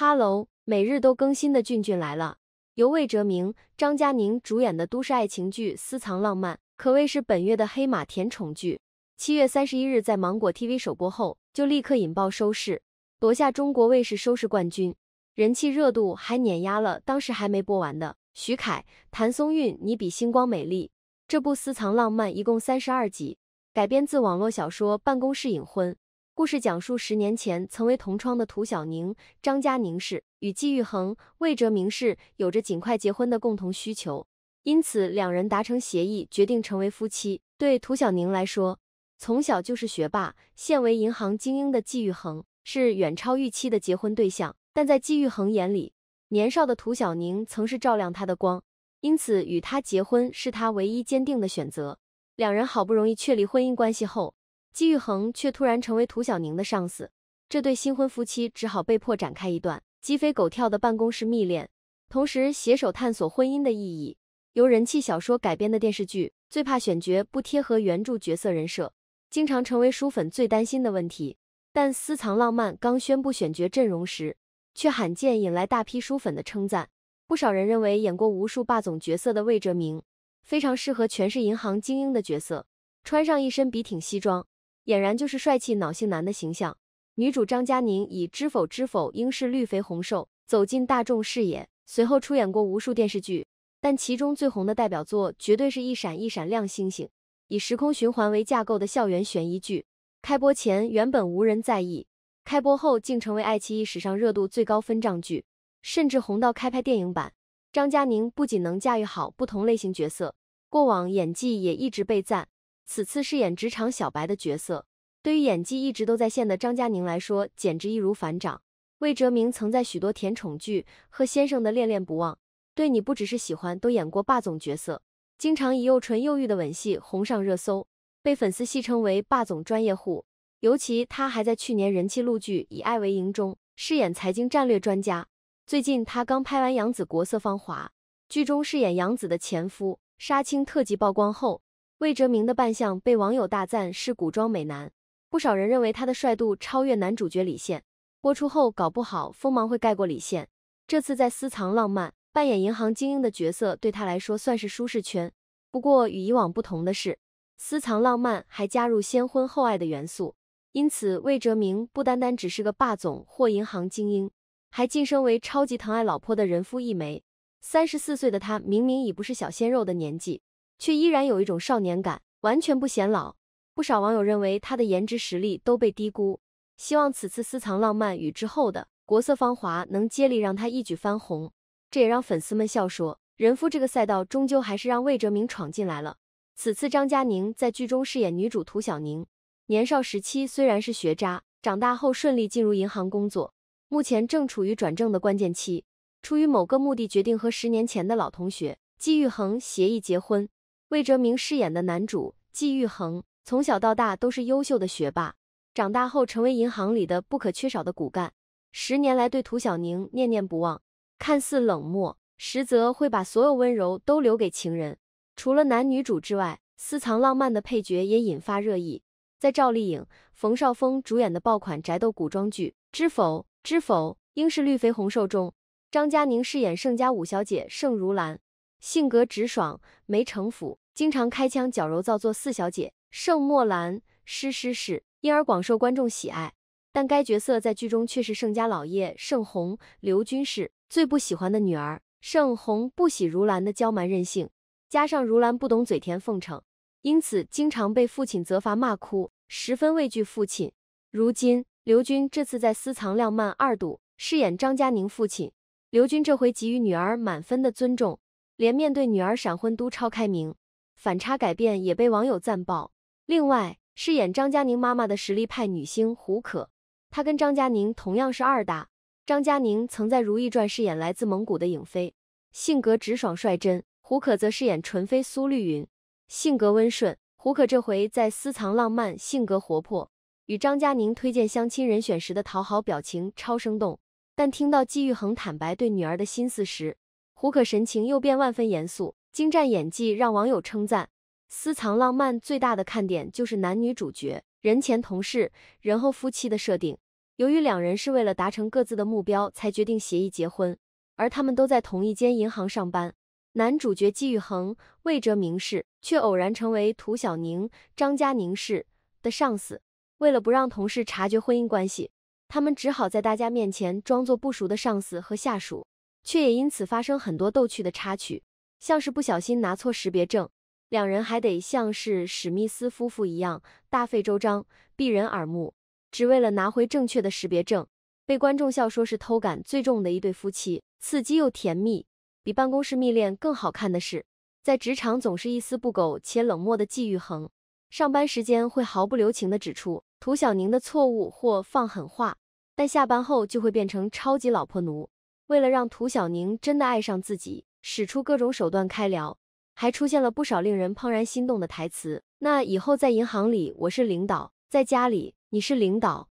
哈喽，每日都更新的俊俊来了。由魏哲鸣、张嘉宁主演的都市爱情剧《私藏浪漫》可谓是本月的黑马甜宠剧。七月三十一日在芒果 TV 首播后，就立刻引爆收视，夺下中国卫视收视冠军，人气热度还碾压了当时还没播完的徐凯、谭松韵《你比星光美丽》。这部《私藏浪漫》一共三十二集，改编自网络小说《办公室隐婚》。故事讲述，十年前曾为同窗的涂晓宁、张佳宁氏与季玉恒、魏哲明氏有着尽快结婚的共同需求，因此两人达成协议，决定成为夫妻。对涂晓宁来说，从小就是学霸，现为银行精英的季玉恒是远超预期的结婚对象。但在季玉恒眼里，年少的涂晓宁曾是照亮他的光，因此与他结婚是他唯一坚定的选择。两人好不容易确立婚姻关系后。季玉恒却突然成为涂晓宁的上司，这对新婚夫妻只好被迫展开一段鸡飞狗跳的办公室蜜恋，同时携手探索婚姻的意义。由人气小说改编的电视剧，最怕选角不贴合原著角色人设，经常成为书粉最担心的问题。但《私藏浪漫》刚宣布选角阵容时，却罕见引来大批书粉的称赞。不少人认为，演过无数霸总角色的魏哲鸣，非常适合诠释银行精英的角色，穿上一身笔挺西装。俨然就是帅气脑性男的形象。女主张嘉宁以“知否知否，应是绿肥红瘦”走进大众视野，随后出演过无数电视剧，但其中最红的代表作绝对是一闪一闪亮星星，以时空循环为架构的校园悬疑剧。开播前原本无人在意，开播后竟成为爱奇艺史上热度最高分账剧，甚至红到开拍电影版。张嘉宁不仅能驾驭好不同类型角色，过往演技也一直被赞。此次饰演职场小白的角色，对于演技一直都在线的张嘉宁来说，简直易如反掌。魏哲鸣曾在许多甜宠剧和《先生的恋恋不忘》对你不只是喜欢都演过霸总角色，经常以又纯又欲的吻戏红上热搜，被粉丝戏称为霸总专业户。尤其他还在去年人气陆剧《以爱为营》中饰演财经战略专家。最近他刚拍完杨紫《国色芳华》，剧中饰演杨紫的前夫，杀青特辑曝光后。魏哲鸣的扮相被网友大赞是古装美男，不少人认为他的帅度超越男主角李现。播出后搞不好锋芒会盖过李现。这次在《私藏浪漫》扮演银行精英的角色对他来说算是舒适圈。不过与以往不同的是，《私藏浪漫》还加入先婚后爱的元素，因此魏哲鸣不单单只是个霸总或银行精英，还晋升为超级疼爱老婆的人夫一枚。三十四岁的他明明已不是小鲜肉的年纪。却依然有一种少年感，完全不显老。不少网友认为他的颜值实力都被低估，希望此次私藏浪漫与之后的国色芳华能接力让他一举翻红。这也让粉丝们笑说，人夫这个赛道终究还是让魏哲鸣闯进来了。此次张嘉宁在剧中饰演女主涂晓宁，年少时期虽然是学渣，长大后顺利进入银行工作，目前正处于转正的关键期。出于某个目的，决定和十年前的老同学纪玉恒协议结婚。魏哲鸣饰演的男主季玉衡，从小到大都是优秀的学霸，长大后成为银行里的不可缺少的骨干。十年来对涂小宁念念不忘，看似冷漠，实则会把所有温柔都留给情人。除了男女主之外，私藏浪漫的配角也引发热议。在赵丽颖、冯绍峰主演的爆款宅斗古装剧《知否知否，应是绿肥红瘦》中，张嘉宁饰演盛家五小姐盛如兰。性格直爽，没城府，经常开腔矫揉造作。四小姐盛如兰，诗诗是，因而广受观众喜爱。但该角色在剧中却是盛家老爷盛红、刘军氏最不喜欢的女儿。盛红不喜如兰的娇蛮任性，加上如兰不懂嘴甜奉承，因此经常被父亲责罚骂哭，十分畏惧父亲。如今，刘军这次在私藏《浪漫二度》饰演张佳宁父亲，刘军这回给予女儿满分的尊重。连面对女儿闪婚都超开明，反差改变也被网友赞爆。另外，饰演张嘉宁妈妈的实力派女星胡可，她跟张嘉宁同样是二大。张嘉宁曾在《如懿传》饰演来自蒙古的颖妃，性格直爽率真；胡可则饰演纯妃苏绿云，性格温顺。胡可这回在私藏浪漫，性格活泼，与张嘉宁推荐相亲人选时的讨好表情超生动，但听到季玉恒坦白对女儿的心思时。胡可神情又变万分严肃，精湛演技让网友称赞。私藏浪漫最大的看点就是男女主角人前同事，人后夫妻的设定。由于两人是为了达成各自的目标才决定协议结婚，而他们都在同一间银行上班。男主角季昱恒魏哲明氏却偶然成为涂晓宁张家宁氏的上司。为了不让同事察觉婚姻关系，他们只好在大家面前装作不熟的上司和下属。却也因此发生很多逗趣的插曲，像是不小心拿错识别证，两人还得像是史密斯夫妇一样大费周章避人耳目，只为了拿回正确的识别证，被观众笑说是偷感最重的一对夫妻，刺激又甜蜜。比办公室蜜恋更好看的是，在职场总是一丝不苟且冷漠的季玉恒，上班时间会毫不留情地指出涂小宁的错误或放狠话，但下班后就会变成超级老婆奴。为了让涂晓宁真的爱上自己，使出各种手段开聊，还出现了不少令人怦然心动的台词。那以后在银行里我是领导，在家里你是领导。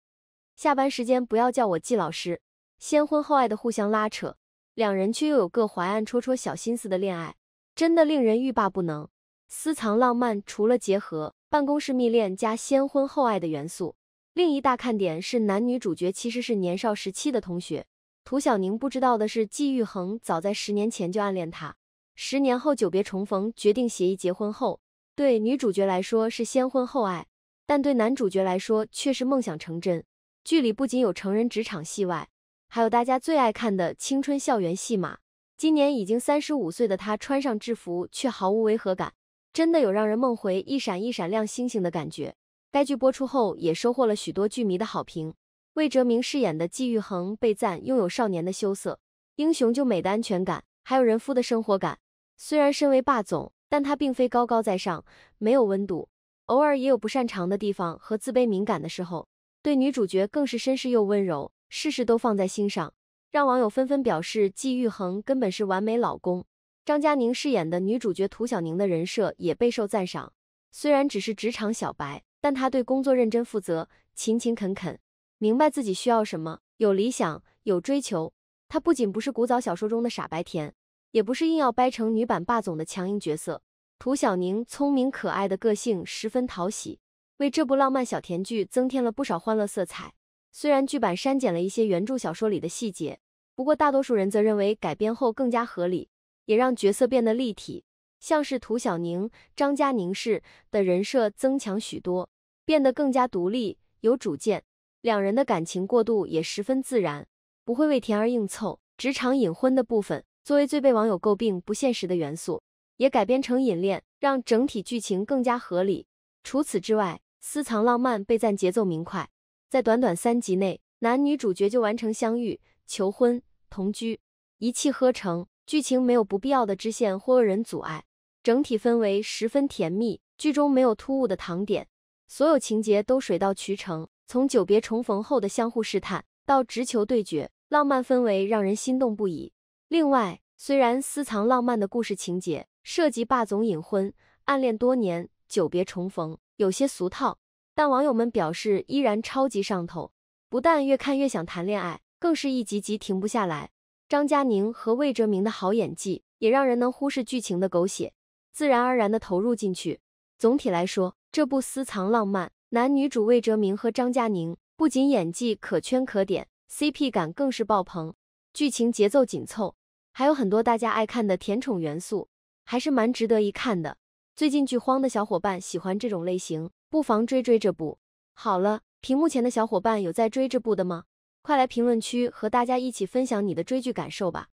下班时间不要叫我季老师，先婚后爱的互相拉扯，两人却又有个怀暗戳戳小心思的恋爱，真的令人欲罢不能。私藏浪漫，除了结合办公室密恋加先婚后爱的元素，另一大看点是男女主角其实是年少时期的同学。涂晓宁不知道的是，季玉恒早在十年前就暗恋她。十年后久别重逢，决定协议结婚后，对女主角来说是先婚后爱，但对男主角来说却是梦想成真。剧里不仅有成人职场戏外，还有大家最爱看的青春校园戏码。今年已经三十五岁的他，穿上制服却毫无违和感，真的有让人梦回一闪一闪亮星星的感觉。该剧播出后，也收获了许多剧迷的好评。魏哲鸣饰演的纪玉恒被赞拥有少年的羞涩、英雄救美的安全感，还有人夫的生活感。虽然身为霸总，但他并非高高在上，没有温度，偶尔也有不擅长的地方和自卑敏感的时候。对女主角更是绅士又温柔，事事都放在心上，让网友纷纷表示纪玉恒根本是完美老公。张嘉宁饰演的女主角涂晓宁的人设也备受赞赏。虽然只是职场小白，但她对工作认真负责，勤勤恳恳。明白自己需要什么，有理想有追求。她不仅不是古早小说中的傻白甜，也不是硬要掰成女版霸总的强硬角色。涂小宁聪明可爱的个性十分讨喜，为这部浪漫小甜剧增添了不少欢乐色彩。虽然剧版删减了一些原著小说里的细节，不过大多数人则认为改编后更加合理，也让角色变得立体。像是涂小宁、张家宁式的人设增强许多，变得更加独立有主见。两人的感情过渡也十分自然，不会为甜而硬凑。职场隐婚的部分作为最被网友诟病不现实的元素，也改编成隐恋，让整体剧情更加合理。除此之外，私藏浪漫被赞节奏明快，在短短三集内，男女主角就完成相遇、求婚、同居，一气呵成。剧情没有不必要的支线或恶人阻碍，整体氛围十分甜蜜，剧中没有突兀的糖点，所有情节都水到渠成。从久别重逢后的相互试探到直球对决，浪漫氛围让人心动不已。另外，虽然《私藏浪漫》的故事情节涉及霸总隐婚、暗恋多年、久别重逢，有些俗套，但网友们表示依然超级上头，不但越看越想谈恋爱，更是一集集停不下来。张嘉宁和魏哲鸣的好演技也让人能忽视剧情的狗血，自然而然地投入进去。总体来说，这部《私藏浪漫》。男女主魏哲鸣和张嘉宁不仅演技可圈可点，CP 感更是爆棚，剧情节奏紧凑，还有很多大家爱看的甜宠元素，还是蛮值得一看的。最近剧荒的小伙伴喜欢这种类型，不妨追追这部。好了，屏幕前的小伙伴有在追这部的吗？快来评论区和大家一起分享你的追剧感受吧！